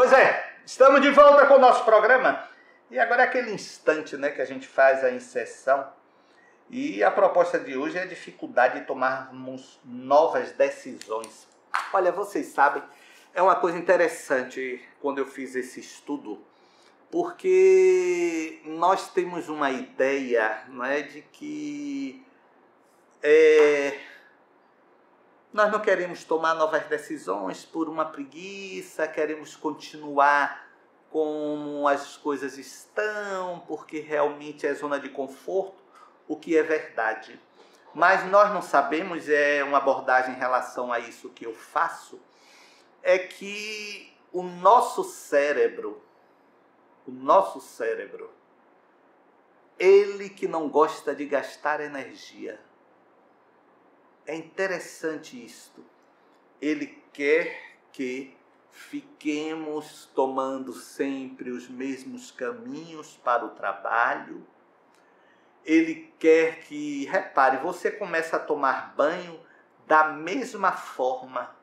Pois é, estamos de volta com o nosso programa. E agora é aquele instante né, que a gente faz a inserção. E a proposta de hoje é a dificuldade de tomarmos novas decisões. Olha, vocês sabem, é uma coisa interessante quando eu fiz esse estudo, porque nós temos uma ideia né, de que é, nós não queremos tomar novas decisões por uma preguiça, queremos continuar como as coisas estão, porque realmente é zona de conforto, o que é verdade. Mas nós não sabemos, é uma abordagem em relação a isso que eu faço, é que o nosso cérebro, o nosso cérebro, ele que não gosta de gastar energia, é interessante isto. Ele quer que fiquemos tomando sempre os mesmos caminhos para o trabalho. Ele quer que, repare, você começa a tomar banho da mesma forma.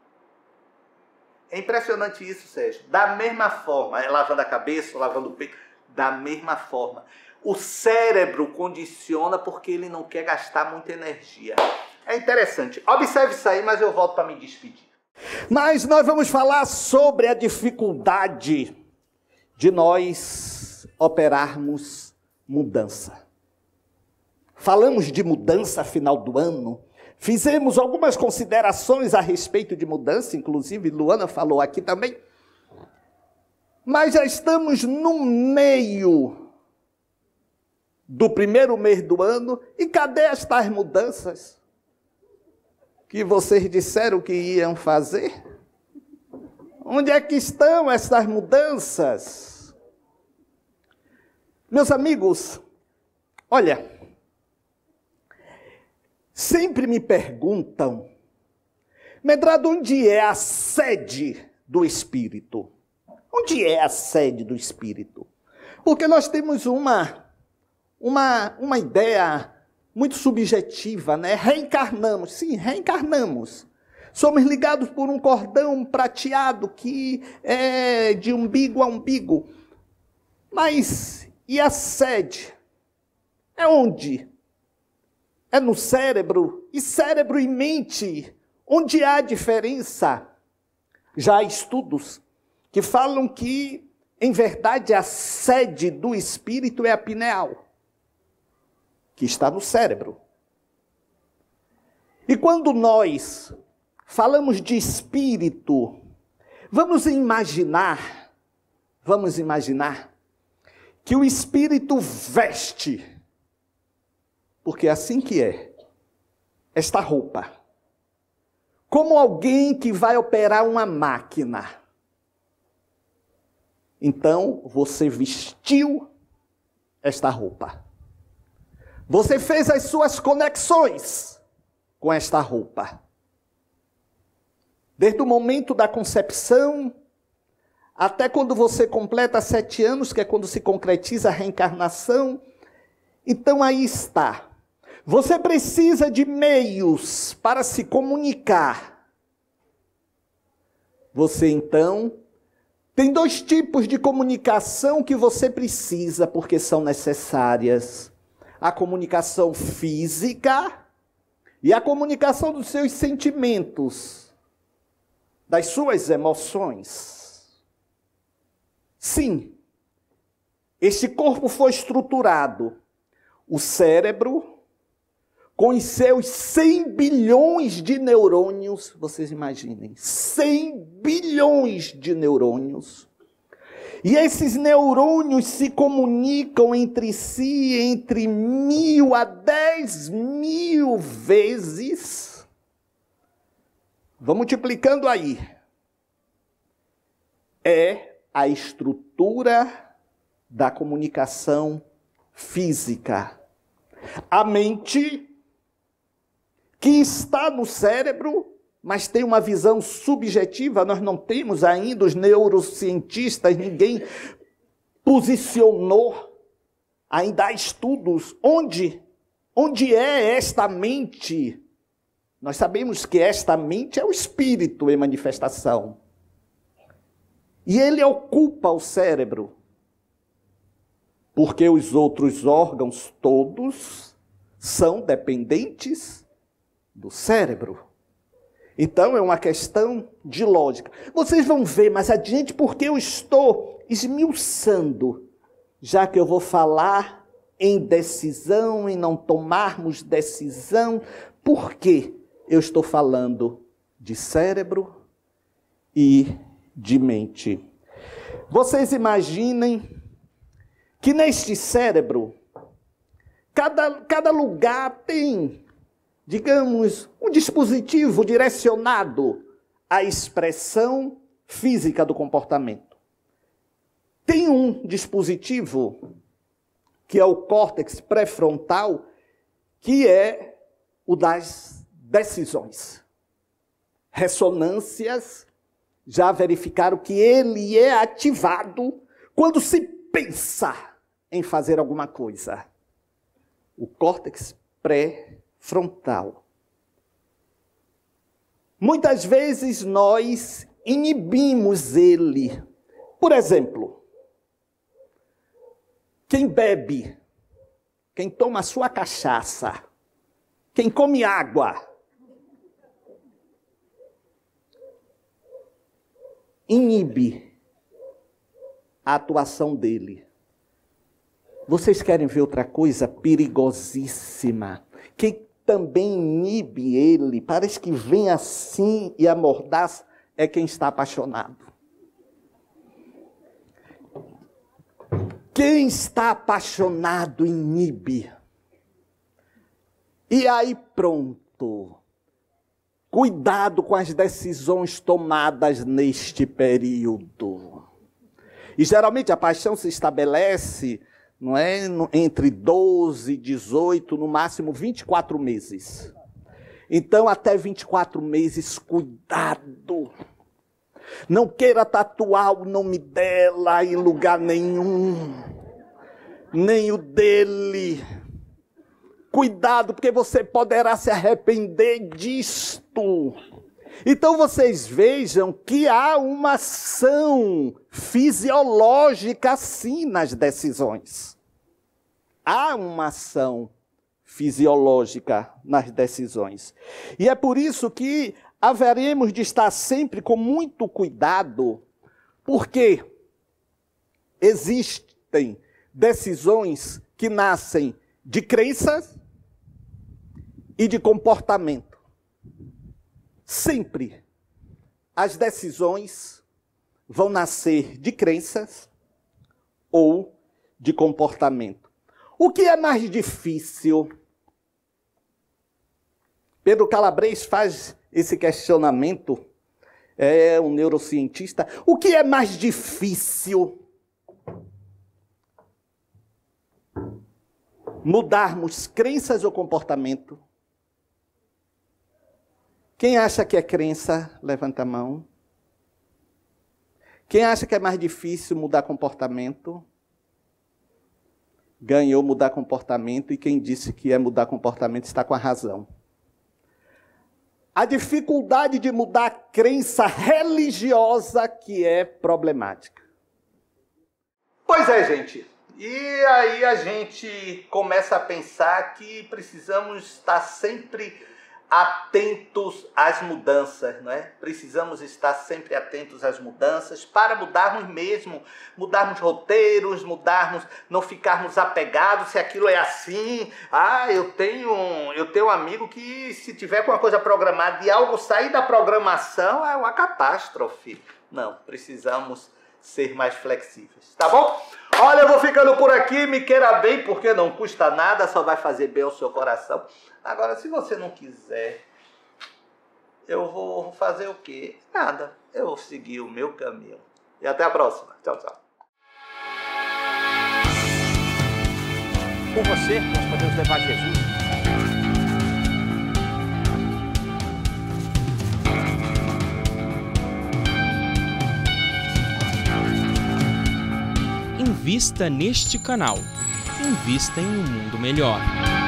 É impressionante isso, Sérgio. Da mesma forma, é lavando a cabeça, lavando o peito, da mesma forma. O cérebro condiciona porque ele não quer gastar muita energia. É interessante. Observe isso aí, mas eu volto para me despedir. Mas nós vamos falar sobre a dificuldade de nós operarmos mudança. Falamos de mudança final do ano, fizemos algumas considerações a respeito de mudança, inclusive Luana falou aqui também. Mas já estamos no meio do primeiro mês do ano e cadê estas mudanças? que vocês disseram que iam fazer? Onde é que estão essas mudanças? Meus amigos, olha, sempre me perguntam, Medrado, onde é a sede do Espírito? Onde é a sede do Espírito? Porque nós temos uma, uma, uma ideia muito subjetiva, né? Reencarnamos, sim, reencarnamos. Somos ligados por um cordão prateado que é de umbigo a umbigo. Mas e a sede? É onde? É no cérebro. E cérebro e mente, onde há diferença? Já há estudos que falam que, em verdade, a sede do espírito é a pineal que está no cérebro. E quando nós falamos de espírito, vamos imaginar, vamos imaginar que o espírito veste, porque é assim que é, esta roupa. Como alguém que vai operar uma máquina. Então você vestiu esta roupa. Você fez as suas conexões com esta roupa. Desde o momento da concepção até quando você completa sete anos, que é quando se concretiza a reencarnação. Então aí está. Você precisa de meios para se comunicar. Você então tem dois tipos de comunicação que você precisa porque são necessárias a comunicação física e a comunicação dos seus sentimentos, das suas emoções. Sim, este corpo foi estruturado, o cérebro, com os seus 100 bilhões de neurônios, vocês imaginem, 100 bilhões de neurônios e esses neurônios se comunicam entre si entre mil a dez mil vezes. Vamos multiplicando aí. É a estrutura da comunicação física. A mente que está no cérebro mas tem uma visão subjetiva. Nós não temos ainda os neurocientistas, ninguém posicionou. Ainda há estudos onde onde é esta mente? Nós sabemos que esta mente é o espírito em manifestação. E ele ocupa o cérebro. Porque os outros órgãos todos são dependentes do cérebro. Então é uma questão de lógica. Vocês vão ver mais adiante porque eu estou esmiuçando, já que eu vou falar em decisão, em não tomarmos decisão, porque eu estou falando de cérebro e de mente. Vocês imaginem que neste cérebro, cada, cada lugar tem digamos, um dispositivo direcionado à expressão física do comportamento. Tem um dispositivo que é o córtex pré-frontal, que é o das decisões. Ressonâncias já verificaram que ele é ativado quando se pensa em fazer alguma coisa. O córtex pré-frontal frontal. Muitas vezes nós inibimos ele. Por exemplo, quem bebe, quem toma sua cachaça, quem come água, inibe a atuação dele. Vocês querem ver outra coisa perigosíssima Quem também inibe ele. Parece que vem assim e amordaça é quem está apaixonado. Quem está apaixonado inibe. E aí pronto. Cuidado com as decisões tomadas neste período. E geralmente a paixão se estabelece não é entre 12, 18, no máximo 24 meses. Então, até 24 meses, cuidado. Não queira tatuar o nome dela em lugar nenhum, nem o dele. Cuidado, porque você poderá se arrepender disto. Então vocês vejam que há uma ação fisiológica sim nas decisões. Há uma ação fisiológica nas decisões. E é por isso que haveremos de estar sempre com muito cuidado, porque existem decisões que nascem de crenças e de comportamento. Sempre as decisões vão nascer de crenças ou de comportamento. O que é mais difícil? Pedro Calabres faz esse questionamento, é um neurocientista. O que é mais difícil? Mudarmos crenças ou comportamento? Quem acha que é crença, levanta a mão. Quem acha que é mais difícil mudar comportamento? Ganhou mudar comportamento e quem disse que é mudar comportamento está com a razão. A dificuldade de mudar a crença religiosa que é problemática. Pois é, gente. E aí a gente começa a pensar que precisamos estar sempre atentos às mudanças, não é? Precisamos estar sempre atentos às mudanças para mudarmos mesmo, mudarmos roteiros, mudarmos, não ficarmos apegados se aquilo é assim. Ah, eu tenho, um, eu tenho um amigo que se tiver com uma coisa programada e algo sair da programação é uma catástrofe. Não, precisamos ser mais flexíveis, tá bom? Olha, eu vou ficando por aqui, me queira bem, porque não custa nada, só vai fazer bem ao seu coração. Agora, se você não quiser, eu vou fazer o quê? Nada. Eu vou seguir o meu caminho. E até a próxima. Tchau, tchau. Com você, nós podemos levar Jesus Invista neste canal. Invista em um mundo melhor.